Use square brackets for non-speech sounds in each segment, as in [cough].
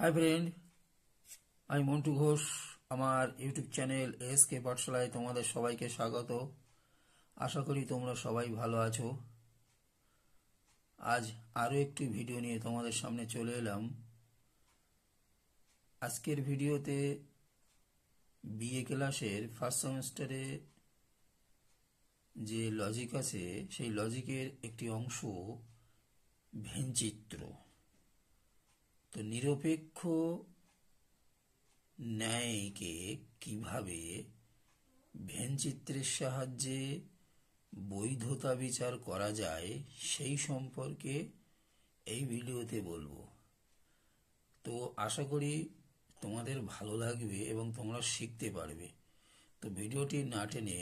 hi friend আমি মন্টু ঘোষ আমার YouTube channel S K পাঠশালায় তোমাদের সবাইকে স্বাগত আশা করি তোমরা সবাই ভালো আছো আজ আরও একটি ভিডিও নিয়ে তোমাদের সামনে চলে এলাম আজকের ভিডিওতে বিএ ক্লাসের ফার্স্ট সেমিস্টারে যে লজিক আছে সেই লজিকের একটি অংশ ভেনচিত্র তো নিরপেক্ষ ন্যায়কে কিভাবে ভেনচিত্রের সাহায্যে বৈধতা বিচার করা যায় সেই সম্পর্কে এই ভিডিওতে বলবো তো আশা করি তোমাদের ভালো লাগবে এবং তোমরা শিখতে পারবে তো ভিডিওটি না টেনে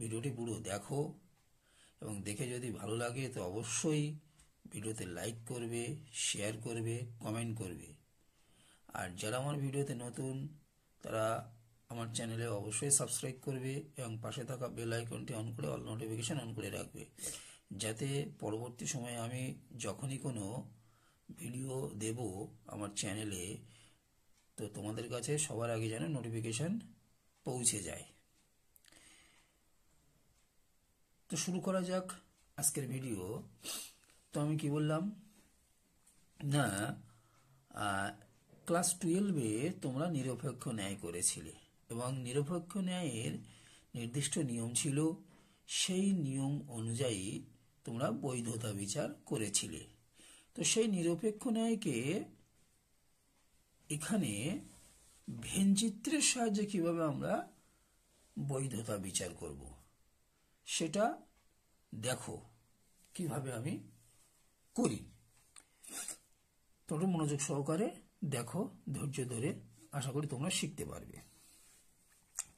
ভিডিওটি পুরো দেখো এবং দেখে যদি ভালো লাগে তো অবশ্যই ভিডিওতে লাইক করবে শেয়ার করবে কমেন্ট করবে আর যারা আমার ভিডিওতে নতুন তারা আমার চ্যানেলে অবশ্যই সাবস্ক্রাইব করবে এবং পাশে থাকা বেল আইকনটি অন করে অল নোটিফিকেশান অন করে রাখবে যাতে পরবর্তী সময়ে আমি যখনই কোনো ভিডিও দেব আমার চ্যানেলে তো তোমাদের কাছে সবার আগে যেন নোটিফিকেশান পৌঁছে যায় তো শুরু করা যাক আজকের ভিডিও তো আমি কি বললাম না ক্লাস টুয়েলভে তোমরা নিরপেক্ষ ন্যায় করেছিলে এবং নিরপেক্ষ ন্যায়ের নির্দিষ্ট নিয়ম ছিল সেই নিয়ম অনুযায়ী তোমরা বৈধতা বিচার করেছিলে তো সেই নিরপেক্ষ ন্যায়কে এখানে ভেনচিত্রের সাহায্যে কিভাবে আমরা বৈধতা বিচার করব সেটা দেখো কিভাবে আমি করি তোমরা মনোযোগ সহকারে দেখো ধৈর্য ধরে আশা করি তোমরা শিখতে পারবে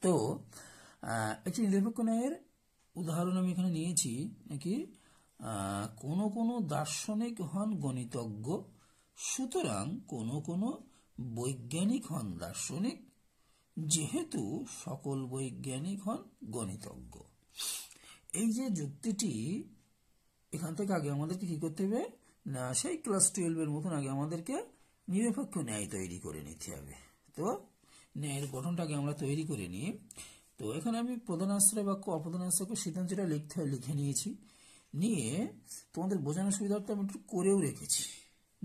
তো একটি নিরপেক্ষ ন্যায়ের উদাহরণ আমি এখানে নিয়েছি নাকি কোনো কোনো দার্শনিক হন গণিতজ্ঞ সুতরাং কোনো কোনো বৈজ্ঞানিক হন দার্শনিক যেহেতু সকল বৈজ্ঞানিক হন গণিতজ্ঞ এই যে যুক্তিটি এখান থেকে আগে আমাদেরকে কী করতে হবে না সেই ক্লাস টুয়েলভের মতন আগে আমাদেরকে নিরপেক্ষ ন্যায় তৈরি করে নিতে হবে তো ন্যায়ের গঠনটাকে আমরা তৈরি করে নিই তো এখানে আমি প্রধান আশ্রয় বাক্য অপ্রধান আশ্রয়কে সিদ্ধান্তটা লিখতে লিখে নিয়েছি নিয়ে তোমাদের বোঝানোর সুবিধার্থে আমি একটু করেও রেখেছি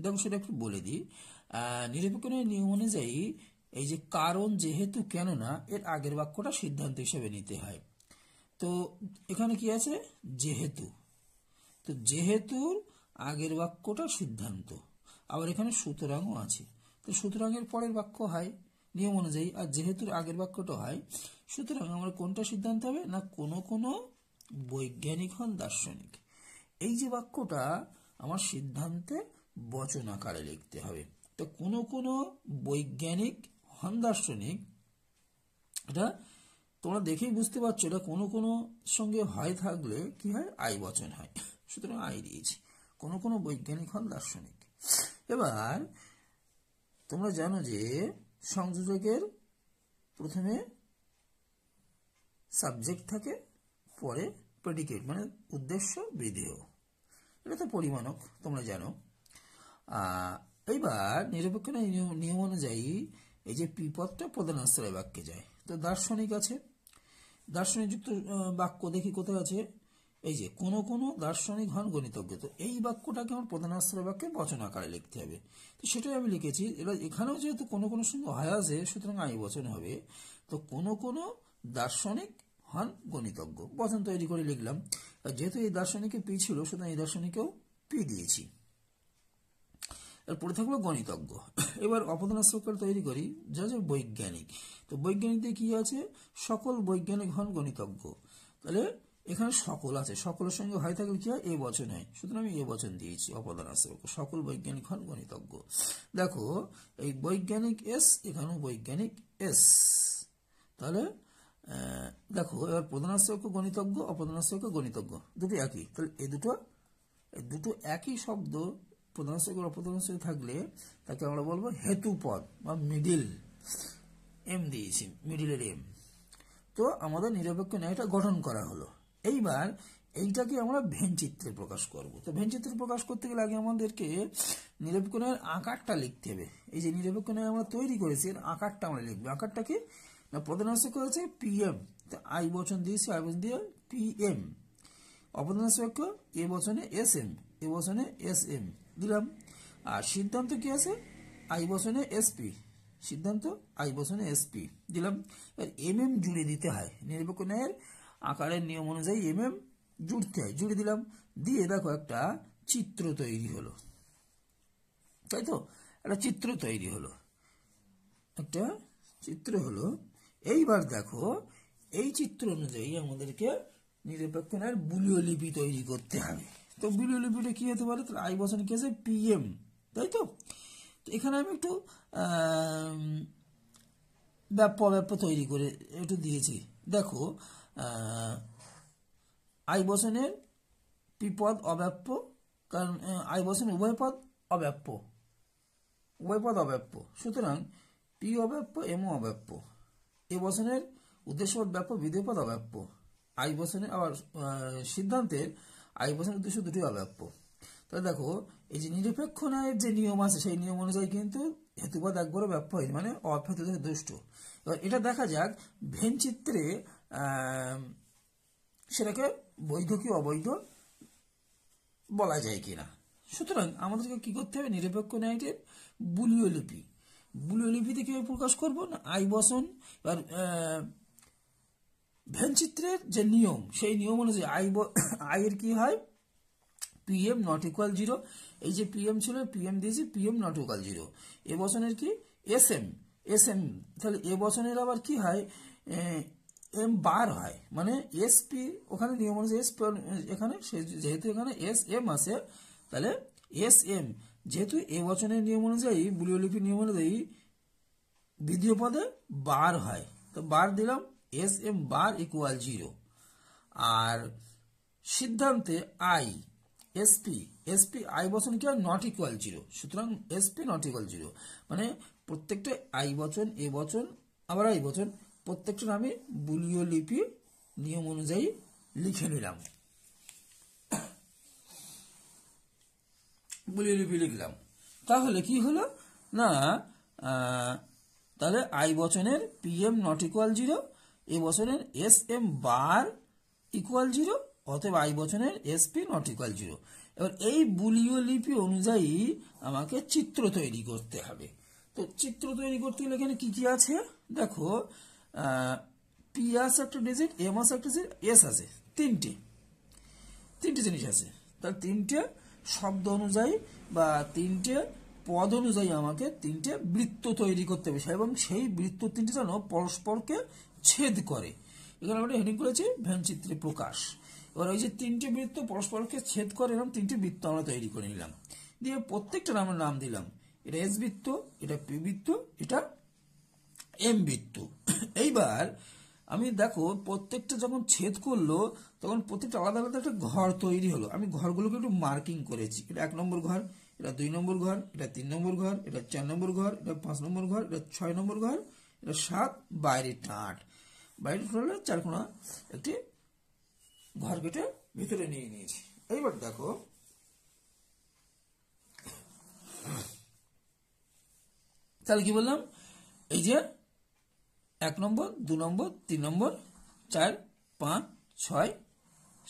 দেখো সেটা একটু বলে দিই নিরপেক্ষ ন্যায় নিয়ম অনুযায়ী এই যে কারণ যেহেতু কেননা এর আগের বাক্যটা সিদ্ধান্ত হিসেবে নিতে হয় তো এখানে কি আছে যেহেতু তো যেহেতু আগের বাক্যটা সিদ্ধান্ত আবার এখানে সুতরাংও আছে তো সুতরাংয়ের পরের বাক্য হয় নিয়ম অনুযায়ী আর যেহেতু আগের বাক্যটা হয় সুতরাং আমার কোনটা সিদ্ধান্ত হবে না কোনো কোনো বৈজ্ঞানিক হন দার্শনিক এই যে বাক্যটা আমার সিদ্ধান্তে বচন আকারে লিখতে হবে তো কোনো কোনো বৈজ্ঞানিক হন দার্শনিক এটা তোমরা দেখেই বুঝতে পারছো এটা কোনো কোনো সঙ্গে হয় থাকলে কি হয় আই বচন হয় সুতরাং আই দিয়েছি কোনো কোনো বৈজ্ঞানিক হন দার্শনিক এবার তোমরা জানো যে সংযোজকের প্রথমে সাবজেক্ট থাকে পরে প্রেডিকেট মানে উদ্দেশ্য বিধেয় এটা তো পরিমাণক তোমরা জানো এইবার নিরপেক্ষ নিয়ম অনুযায়ী এই যে পিপদটা প্রধান আশ্রয় বাক্যে যায় তো দার্শনিক আছে দার্শনিক যুক্ত বাক্য দেখি কোথায় আছে এই যে কোনো কোনো দার্শনিক হন গণিতজ্ঞ তো এই বাক্যটাকে আমার আশ্রয় বাক্যে আকারে লিখতে হবে তো সেটাই আমি লিখেছি এবার এখানেও যেহেতু কোনো কোনো সঙ্গে হয়াজে সুতরাং আই বচন হবে তো কোনো কোনো দার্শনিক হন গণিতজ্ঞ বচন তৈরি করে লিখলাম যেহেতু এই দার্শনিকে পি ছিল সুতরাং এই দার্শনিকেও পি দিয়েছি পড়ে থাকলো গণিতজ্ঞ এবার অপদনাশ্রকার তৈরি করি যা যে বৈজ্ঞানিক তো বৈজ্ঞানিকদের কি আছে সকল বৈজ্ঞানিক হন গণিতজ্ঞ তাহলে এখানে সকল আছে সকলের সঙ্গে হয় থাকলে কি হয় এ বচন হয় সুতরাং আমি এ বচন দিয়েছি অবদান আছে সকল বৈজ্ঞানিক হন গণিতজ্ঞ দেখো এই বৈজ্ঞানিক এস এখানেও বৈজ্ঞানিক এস তাহলে দেখো এবার প্রধানাশ্রয়ক গণিতজ্ঞ অপ্রধানাশ্রয়ক গণিতজ্ঞ দুটো একই তাহলে এ দুটো দুটো একই শব্দ প্রধানাশ্রয়ক অপ্রধানাশ্রয় থাকলে তাকে আমরা বলবো হেতুপদ বা মিডিল এম দিয়েছি মিডিলের এম তো আমাদের নিরপেক্ষ ন্যায়টা গঠন করা হলো এইবার এইটাকে আমরা ভেনচিত্রে প্রকাশ করব তো ভেনচিত্রে প্রকাশ করতে গেলে আগে আমাদেরকে নিরবকণের আকারটা লিখতে হবে এই যে নিরবকণে আমরা তৈরি করেছি এর আকারটা আমরা লিখবো আকারটাকে না প্রধানাংশ করেছে পিএম তো আই বচন দিয়েছি আই বচন দিয়ে পিএম অপদানাংশ বাক্য এ বচনে এস এম এ বচনে এস এম দিলাম আর সিদ্ধান্ত কি আছে আই বচনে এসপি সিদ্ধান্ত আই বচনে এসপি দিলাম এবার এম এম জুড়ে দিতে হয় নিরবকণের আকারের নিয়ম অনুযায়ী এম এম জুড়তে হয় জুড়ে দিলাম দিয়ে দেখো একটা চিত্র তৈরি হলো তাই তো একটা চিত্র তৈরি হলো একটা চিত্র হলো এইবার দেখো এই চিত্র অনুযায়ী আমাদেরকে নিরপেক্ষ নয় বুলিও লিপি তৈরি করতে হবে তো বুলিও লিপিটা কি হতে পারে আই বসন পি পিএম তাই তো তো এখানে আমি একটু ব্যাপ্য ব্যাপ্য তৈরি করে একটু দিয়েছি দেখো আইবসনের পিপদ অব্যাপ্য কারণ আইবসন উভয়পদ অব্যাপ্য উভয়পদ অব্যাপ্য সুতরাং পি অব্যাপ্য এমও অব্যাপ্য এ বসনের উদ্দেশ্য ব্যাপ্য বিধেয়পদ অব্যাপ্য আই বসনের আবার সিদ্ধান্তের আই বসনের উদ্দেশ্য দুটি অব্যাপ্য তাহলে দেখো এই যে নিরপেক্ষ ন্যায়ের যে নিয়ম আছে সেই নিয়ম অনুযায়ী কিন্তু হেতুবাদ একবারও ব্যাপ্য হয়নি মানে অব্যাপ্ত দুষ্ট এবার এটা দেখা যাক ভেন চিত্রে সেটাকে বৈধ কি অবৈধ বলা যায় কিনা সুতরাং আমাদেরকে কি করতে হবে নিরপেক্ষ ন্যায়টির বুলীয় লিপি বুলিও লিপিতে কীভাবে প্রকাশ করব না আই বসন এবার ভ্যানচিত্রের যে নিয়ম সেই নিয়ম অনুযায়ী আই [coughs] আয়ের কি হয় পিএম নট ইকুয়াল জিরো এই যে পিএম ছিল পিএম দিয়েছি PM not equal zero A বসনের কি এস এম এস এম তাহলে এ বসনের আবার কি হয় এম বার হয় মানে এসপি ওখানে নিয়ম অনুযায়ী এস এখানে যেহেতু এখানে এস এম আছে তাহলে এস এম যেহেতু এ বচনের নিয়ম অনুযায়ী বুলিওলিপির নিয়ম অনুযায়ী দ্বিতীয় পদে বার হয় তো বার দিলাম S M bar equal zero আর সিদ্ধান্তে আই এসপি এসপি আই বচন কি নট ইকুয়াল জিরো সুতরাং এসপি নট ইকুয়াল জিরো মানে প্রত্যেকটা আই বচন এ বচন আবার আই বচন প্রত্যেকটা আমি বুলীয় লিপি নিয়ম অনুযায়ী লিখে নিলাম বুলীয় লিপি লিখলাম তাহলে কি হলো না তাহলে আই বচনের P M not equal zero A বচনের S M bar equal zero অতএব আই বচনের পি নট ইকুয়াল জিরো এবার এই বুলীয় লিপি অনুযায়ী আমাকে চিত্র তৈরি করতে হবে তো চিত্র তৈরি করতে গেলে এখানে কি কি আছে দেখো পি আছে একটা ডিজিট এম আছে একটা ডিজিট এস আছে তিনটি তিনটি জিনিস আছে তার তিনটে শব্দ অনুযায়ী বা তিনটে পদ অনুযায়ী আমাকে তিনটে বৃত্ত তৈরি করতে হবে এবং সেই বৃত্ত তিনটি যেন পরস্পরকে ছেদ করে এখানে আমরা হেডিং করেছি ভ্যানচিত্রে প্রকাশ এবার ওই যে তিনটি বৃত্ত পরস্পরকে ছেদ করে এরকম তিনটি বৃত্ত আমরা তৈরি করে নিলাম দিয়ে প্রত্যেকটা আমরা নাম দিলাম এটা এস বৃত্ত এটা পি বৃত্ত এটা এম বৃত্ত এইবার আমি দেখো প্রত্যেকটা যখন ছেদ করলো তখন প্রত্যেকটা আলাদা আলাদা একটা ঘর তৈরি হলো আমি ঘরগুলোকে একটু মার্কিং করেছি এটা এক নম্বর ঘর এটা দুই নম্বর ঘর এটা তিন নম্বর ঘর এটা চার নম্বর ঘর এটা পাঁচ নম্বর ঘর এটা ছয় নম্বর ঘর এটা সাত বাইরে আট বাইরে টোটালে চারখোনা একটি ঘর কেটে ভিতরে নিয়ে নিয়েছি এইবার দেখো তাহলে কি বললাম এই যে এক নম্বর দু নম্বর তিন নম্বর চার পাঁচ ছয়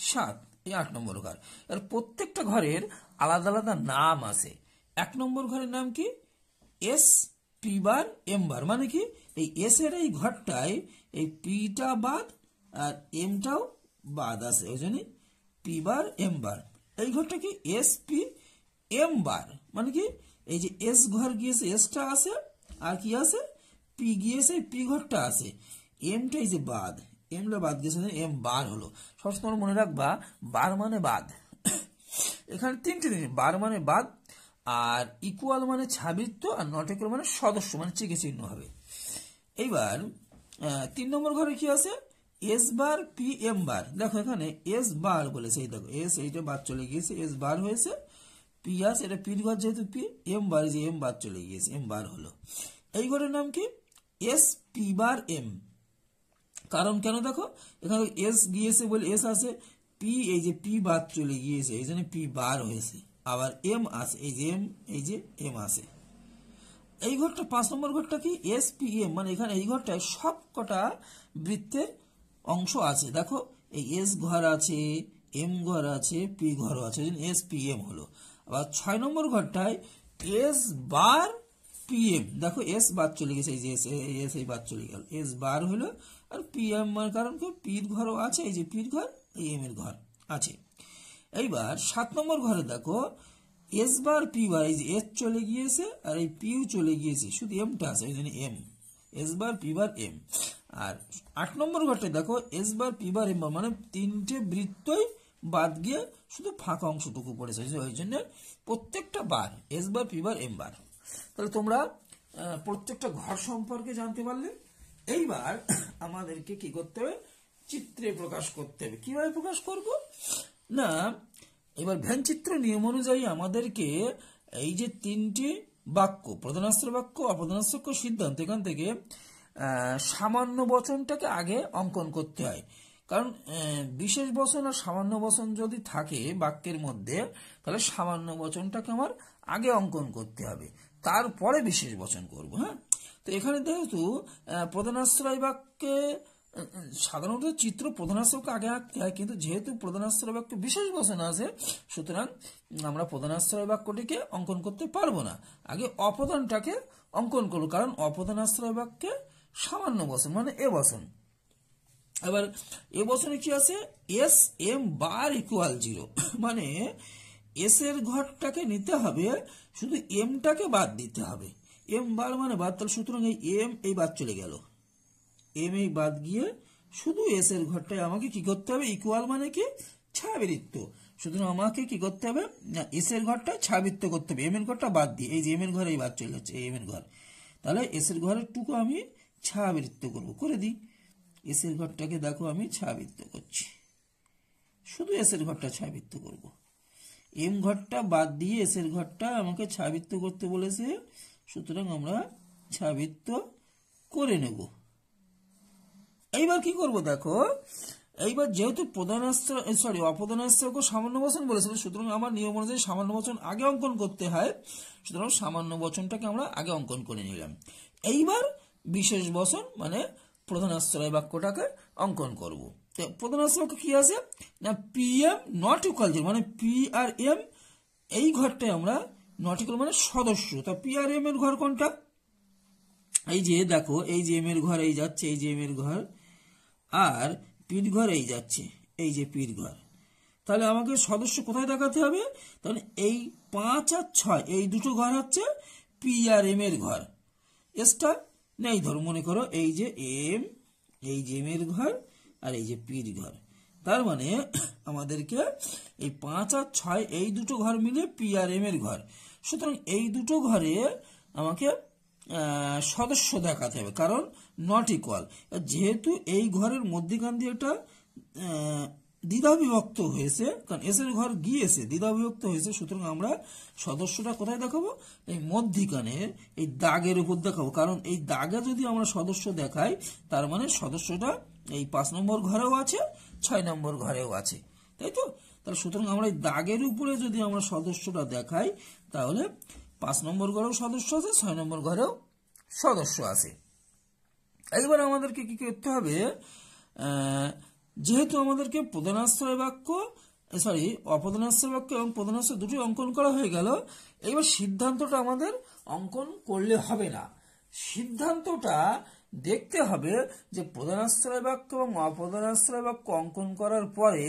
সাত এই আট নম্বর ঘর এর প্রত্যেকটা ঘরের আলাদা আলাদা নাম আছে এক নম্বর ঘরের নাম কি S P bar M bar মানে কি এই এস এর এই ঘরটায় এই পিটা বাদ আর এমটাও বাদ আছে ওই জন্য পি বার এম বার এই ঘরটা কি এস পি এম বার মানে কি এই যে এস ঘর গিয়েছে এসটা আছে আর কি আছে পি গিয়েছে পি ঘরটা আছে এমটা এই যে বাদ এমটা বাদ গিয়েছে এম মানে বার হলো সবসময় মনে রাখবা বার মানে বাদ এখানে তিনটে জিনিস বার মানে বাদ আর ইকুয়াল মানে ছাবিত্ব আর নট মানে সদস্য মানে চিকে হবে এইবার তিন নম্বর ঘরে কি আছে S bar P M bar দেখো এখানে এস বার বলেছে এই দেখো এস এইটা বার চলে গিয়েছে এস বার হয়েছে পি আছে এটা পির ঘর যেহেতু পি এম বার যে এম বার চলে গিয়েছে এম বার হলো এই ঘরের নাম কি এস পি বার এম কারণ কেন দেখো এখানে এস গিয়েছে বলে এস আছে পি এই যে পি বার চলে গিয়েছে এই জন্য পি বার হয়েছে আবার এম আছে এই যে এম এই যে এম আছে এই ঘরটা পাঁচ নম্বর ঘরটা কি এস পি এম মানে এখানে এই ঘরটায় সব কটা বৃত্তের অংশ আছে দেখো এই এস ঘর আছে এম ঘর আছে পি ঘর আছে এস পি এম হলো আবার ছয় নম্বর ঘরটায় এস বার পিএম দেখো এস বাদ চলে গেছে এই যে এস এস এই বাদ চলে গেল এস বার হলো আর পিএম মানে কারণ কি পির ঘরও আছে এই যে পির ঘর এই এম এর ঘর আছে এইবার সাত নম্বর ঘরে দেখো এস বার পি বার এই যে এস চলে গিয়েছে আর এই পিউ চলে গিয়েছে শুধু এমটা আছে ওই জন্য M S bar P bar M আর আট নম্বর ঘরটা দেখো S bar P bar M bar মানে তিনটে বৃত্তই বাদ গিয়ে শুধু ফাঁকা অংশটুকু পড়েছে ওই জন্য প্রত্যেকটা bar S bar P bar M bar তাহলে তোমরা প্রত্যেকটা ঘর সম্পর্কে জানতে পারলে এইবার [coughs] আমাদেরকে কি করতে হবে চিত্রে প্রকাশ করতে হবে কিভাবে প্রকাশ করব না এবার চিত্র নিয়ম অনুযায়ী আমাদেরকে এই যে তিনটি বাক্য প্রধানাস্ত্র বাক্য অপ্রধানাস্ত্র সিদ্ধান্ত এখান থেকে সামান্য বচনটাকে আগে অঙ্কন করতে হয় কারণ বিশেষ বচন আর সামান্য বচন যদি থাকে বাক্যের মধ্যে তাহলে সামান্য বচনটাকে আমার আগে অঙ্কন করতে হবে তারপরে বিশেষ বচন করব হ্যাঁ তো এখানে যেহেতু প্রধানাশ্রয় বাক্যে সাধারণত চিত্র প্রধানাশ্রয়কে আগে আঁকতে হয় কিন্তু যেহেতু প্রধানাশ্রয় বাক্য বিশেষ বচন আছে সুতরাং আমরা প্রধানাশ্রয় বাক্যটিকে অঙ্কন করতে পারবো না আগে অপদানটাকে অঙ্কন করবো কারণ অপদানাশ্রয় বাক্যে সামান্য বচন মানে এ বচন এবার এ বছরে কি আছে S M bar equal zero মানে এস এর ঘরটাকে নিতে হবে শুধু এমটাকে বাদ দিতে হবে এম বার মানে বাদ তাহলে সুতরাং এই এম এই বাদ চলে গেল এম এই বাদ গিয়ে শুধু এস এর ঘরটায় আমাকে কি করতে হবে ইকুয়াল মানে কি ছায়াবৃত্ত সুতরাং আমাকে কি করতে হবে না এস এর ঘরটায় ছাবৃত্ত করতে হবে এম এর ঘরটা বাদ দিয়ে এই যে এম এর ঘর এই বাদ চলে যাচ্ছে এম এর ঘর তাহলে এস এর ঘরের টুকু আমি ছায়াবৃত্ত করব করে দিই এস এর ঘরটাকে দেখো আমি ছাবৃত্ত করছি শুধু এস এর ঘরটা ছাবৃত্ত করবো এম ঘরটা বাদ দিয়ে এস এর ঘরটা আমাকে ছাবিত্ব করতে বলেছে সুতরাং আমরা ছাবিত্ব করে নেব এইবার কি করব দেখো এইবার যেহেতু প্রধানাস্ত্র সরি অপ্রধানাস্ত্রকে সামান্য বচন বলেছিল সুতরাং আমার নিয়ম অনুযায়ী সামান্য বচন আগে অঙ্কন করতে হয় সুতরাং সামান্য বচনটাকে আমরা আগে অঙ্কন করে নিলাম এইবার বিশেষ বচন মানে প্রধানাশ্রয় বাক্যটাকে অঙ্কন করবো তো প্রধান রাশিবাক্য কি আছে না P M not equal zero মানে পি আর এম এই ঘরটায় আমরা নট ইকুয়াল মানে সদস্য তা পি আর এম এর ঘর কোনটা এই যে দেখো এই যে এম এর ঘর এই যাচ্ছে এই যে এম এর ঘর আর পির ঘর এই যাচ্ছে এই যে পির ঘর তাহলে আমাকে সদস্য কোথায় দেখাতে হবে তাহলে এই পাঁচ আর ছয় এই দুটো ঘর হচ্ছে পি আর এম এর ঘর এসটা নেই ধরো মনে করো এই যে এম এই যে এম এর ঘর আর এই যে পীর ঘর তার মানে [coughs] আমাদেরকে এই পাঁচ আর ছয় এই দুটো ঘর মিলে পি আর এম এর ঘর সুতরাং এই দুটো ঘরে আমাকে সদস্য দেখাতে হবে কারণ নট ইকুয়াল যেহেতু এই ঘরের মধ্যেখান দিয়ে এটা দ্বিধা বিভক্ত হয়েছে কারণ এসের ঘর গিয়েছে দ্বিধা বিভক্ত হয়েছে সুতরাং আমরা সদস্যটা কোথায় দেখাবো এই মধ্যিকানের এই দাগের উপর দেখাবো কারণ এই দাগে যদি আমরা সদস্য দেখাই তার মানে সদস্যটা এই পাঁচ নম্বর ঘরেও আছে ছয় নম্বর ঘরেও আছে তাই তো তাহলে সুতরাং আমরা এই দাগের উপরে যদি আমরা সদস্যটা দেখাই তাহলে পাঁচ নম্বর ঘরেও সদস্য আছে ছয় নম্বর ঘরেও সদস্য আছে এবার আমাদেরকে কি করতে হবে যেহেতু আমাদেরকে প্রধানাশ্রয় বাক্য সরি অপদনাশ্রয় বাক্য এবং প্রধানাশ্রয় দুটি অঙ্কন করা হয়ে গেল এইবার সিদ্ধান্তটা আমাদের অঙ্কন করলে হবে না সিদ্ধান্তটা দেখতে হবে যে প্রধানাশ্রয় বাক্য এবং অপ্রধানাশ্রয় বাক্য অঙ্কন করার পরে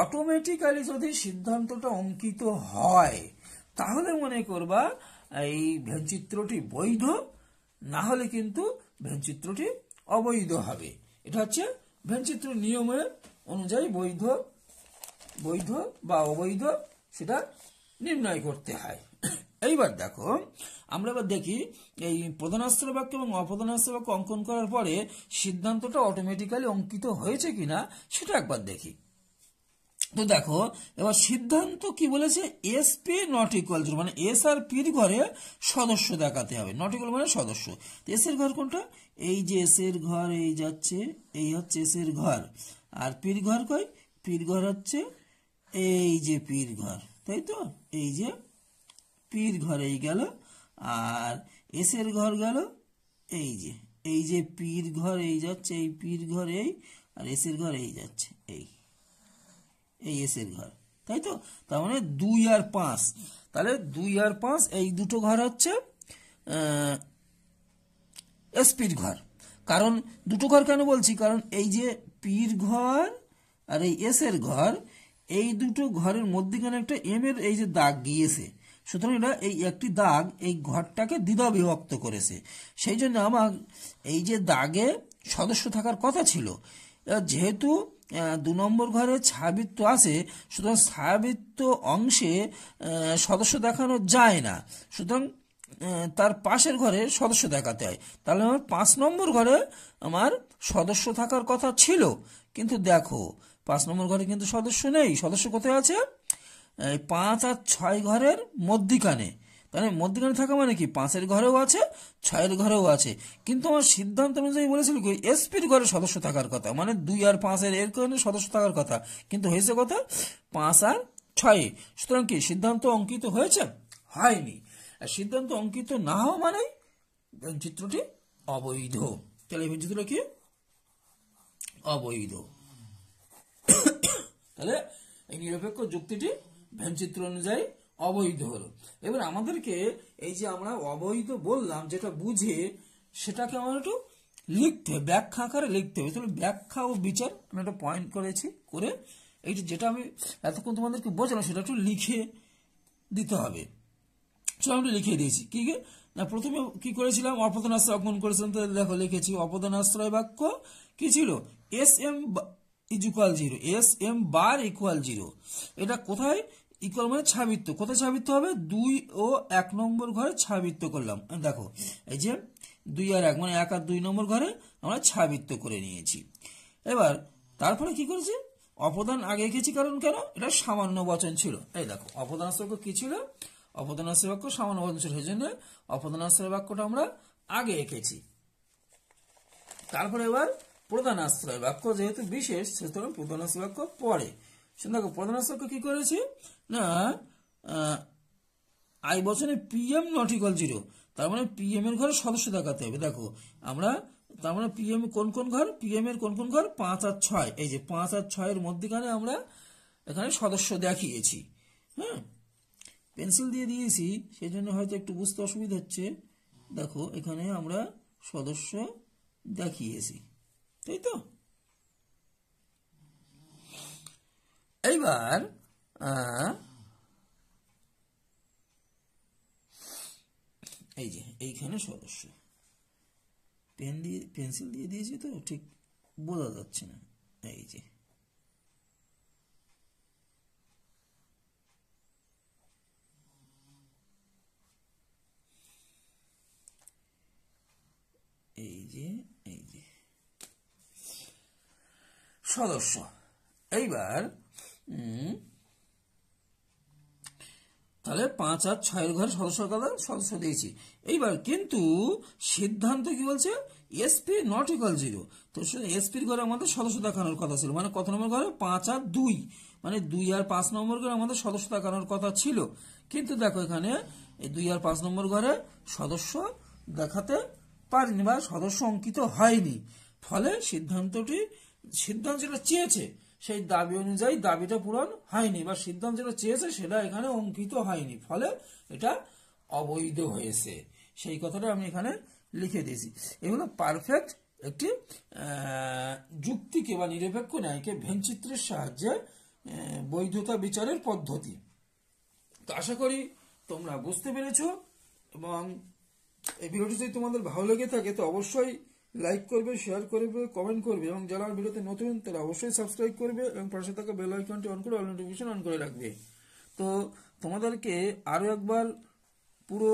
অটোমেটিক্যালি যদি সিদ্ধান্তটা অঙ্কিত হয় তাহলে মনে করবা এই ভ্যানচিত্রটি বৈধ না হলে কিন্তু ভ্যানচিত্রটি অবৈধ হবে এটা হচ্ছে ভ্যানচিত্র নিয়মের অনুযায়ী বৈধ বৈধ বা অবৈধ সেটা নির্ণয় করতে হয় এইবার দেখো আমরা এবার দেখি এই প্রধানাস্ত্র বাক্য এবং অপ্রধানাস্ত্র বাক্য অঙ্কন করার পরে সিদ্ধান্তটা অটোমেটিক্যালি অঙ্কিত হয়েছে কিনা সেটা একবার দেখি তো দেখো এবার সিদ্ধান্ত কি বলেছে S P not equal zero মানে এস আর পির ঘরে সদস্য দেখাতে হবে নট ইকুয়াল মানে সদস্য এস এর ঘর কোনটা এই যে এস এর ঘর এই যাচ্ছে এই হচ্ছে এস এর ঘর আর পীর ঘর কই পীর ঘর হচ্ছে এই যে পীর ঘর তাই তো এই যে পির ঘরেই গেল আর এসের ঘর গেল এই যে এই যে পীর ঘর এই যাচ্ছে এই পীর ঘর এই আর এসের ঘর এই যাচ্ছে এই এই এসের ঘর তাই তো তার মানে দুই আর পাঁচ তাহলে দুই আর পাঁচ এই দুটো ঘর হচ্ছে এসপির ঘর কারণ দুটো ঘর কেন বলছি কারণ এই যে পীর ঘর আর এই এসের ঘর এই দুটো ঘরের মধ্যেখানে একটা এম এর এই যে দাগ গিয়েছে সুতরাং এটা এই একটি দাগ এই ঘরটাকে দ্বিধা বিভক্ত করেছে সেই জন্য আমার এই যে দাগে সদস্য থাকার কথা ছিল যেহেতু দু নম্বর ঘরে ছায়াবৃত্ত আছে সুতরাং ছায়াবৃত্ত অংশে সদস্য দেখানো যায় না সুতরাং তার পাশের ঘরে সদস্য দেখাতে হয় তাহলে আমার পাঁচ নম্বর ঘরে আমার সদস্য থাকার কথা ছিল কিন্তু দেখো পাঁচ নম্বর ঘরে কিন্তু সদস্য নেই সদস্য কোথায় আছে পাঁচ আর ছয় ঘরের মধ্যিখানে তাহলে মধ্যিখানে থাকা মানে কি পাঁচের ঘরেও আছে ছয়ের ঘরেও আছে কিন্তু আমার সিদ্ধান্ত অনুযায়ী বলেছিল কি এসপির ঘরে সদস্য থাকার কথা মানে দুই আর পাঁচের এর কারণে সদস্য থাকার কথা কিন্তু হয়েছে কথা পাঁচ আর ছয়ে সুতরাং কি সিদ্ধান্ত অঙ্কিত হয়েছে হয়নি আর সিদ্ধান্ত অঙ্কিত না হওয়া মানে চিত্রটি অবৈধ তাহলে এই চিত্র কি অবৈধ তাহলে এই নিরপেক্ষ যুক্তিটি ভ্যানচিত্র অনুযায়ী অবৈধ হলো এবার আমাদেরকে এই যে আমরা অবৈধ বললাম যেটা বুঝে সেটাকে আমার একটু লিখতে হবে ব্যাখ্যা আকারে লিখতে হবে তাহলে ব্যাখ্যা ও বিচার আমি একটা পয়েন্ট করেছি করে এই যেটা আমি এতক্ষণ তোমাদেরকে বোঝালাম সেটা একটু লিখে দিতে হবে সেটা আমি লিখে দিয়েছি কি না প্রথমে কি করেছিলাম অপদান আশ্রয় অপমান করেছিলাম তাহলে দেখো লিখেছি অপদান আশ্রয় বাক্য কি ছিল S M is equal zero S M bar equal zero এটা কোথায় ইকুয়াল মানে ছাবিত্ব কোথায় ছাবিত্ব হবে দুই ও এক নম্বর ঘরে ছাবৃত্ব করলাম দেখো এই যে দুই আর এক মানে এক আর দুই নম্বর ঘরে আমরা ছাবৃত্ত করে নিয়েছি এবার তারপরে কি করেছি অপদান আগে এঁকেছি কারণ কেন এটা সামান্য বচন ছিল এই দেখো অপদান আশ্রয় কি ছিল অপদান আশ্রয় বাক্য সামান্য বচন ছিল সেই জন্য অপদান আশ্রয় বাক্যটা আমরা আগে এঁকেছি তারপরে এবার প্রধান আশ্রয় বাক্য যেহেতু বিশেষ সেহেতু প্রধান আশ্রয় বাক্য পরে দেখো প্রধান আশ্রয় কি করেছি না আই বচনের পিএম নট ইকাল জিরো তার মানে পিএম এর ঘরে সদস্য দেখাতে হবে দেখো আমরা তার মানে পিএম কোন কোন ঘর পিএম এর কোন কোন ঘর পাঁচ আর ছয় এই যে পাঁচ আর ছয়ের মধ্যেখানে আমরা এখানে সদস্য দেখিয়েছি হ্যাঁ পেন্সিল দিয়ে দিয়েছি সেই জন্য হয়তো একটু বুঝতে অসুবিধা হচ্ছে দেখো এখানে আমরা সদস্য দেখিয়েছি তাই তো এইবার এই যে এইখানে সদস্য পেন দিয়ে পেন্সিল দিয়ে দিয়েছি তো ঠিক বোঝা যাচ্ছে না এই যে এই যে এই যে সদস্য এইবার উম তাহলে পাঁচ আর ছয়ের ঘরে সদস্য কথা সদস্য দিয়েছি এইবার কিন্তু সিদ্ধান্ত কি বলছে এসপি নট ইকাল জিরো তো এসপির ঘরে আমাদের সদস্য দেখানোর কথা ছিল মানে কত নম্বর ঘরে পাঁচ আর দুই মানে দুই আর পাঁচ নম্বর ঘরে আমাদের সদস্য দেখানোর কথা ছিল কিন্তু দেখো এখানে এই দুই আর পাঁচ নম্বর ঘরে সদস্য দেখাতে পারেনি বা সদস্য অঙ্কিত হয়নি ফলে সিদ্ধান্তটি সিদ্ধান্ত যেটা চেয়েছে সেই দাবি অনুযায়ী দাবিটা পূরণ হয়নি বা সিদ্ধান্ত যেটা চেয়েছে সেটা এখানে অঙ্কিত হয়নি ফলে এটা অবৈধ হয়েছে সেই কথাটা আমি এখানে লিখে দিয়েছি এগুলো পারফেক্ট একটি যুক্তিকে বা নিরপেক্ষ ন্যায়কে ভেনচিত্রের সাহায্যে বৈধতা বিচারের পদ্ধতি তো আশা করি তোমরা বুঝতে পেরেছ এবং এই ভিডিওটি যদি তোমাদের ভালো লেগে থাকে তো অবশ্যই লাইক করবে শেয়ার করবে কমেন্ট করবে এবং যারা ভিডিওতে নতুন তারা অবশ্যই সাবস্ক্রাইব করবে এবং পাশে থাকা বেল আইকনটি অন করে অল নোটিফিকেশন অন করে রাখবে তো তোমাদেরকে আরও একবার পুরো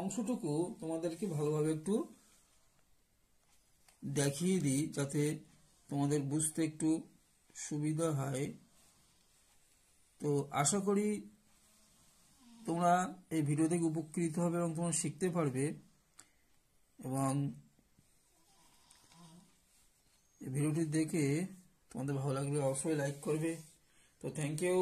অংশটুকু তোমাদেরকে ভালোভাবে একটু দেখিয়ে দিই যাতে তোমাদের বুঝতে একটু সুবিধা হয় তো আশা করি তোমরা এই ভিডিও থেকে উপকৃত হবে এবং তোমরা শিখতে পারবে এবং ভিডিওটি দেখে তোমাদের ভালো লাগলে অবশ্যই লাইক করবে তো থ্যাংক ইউ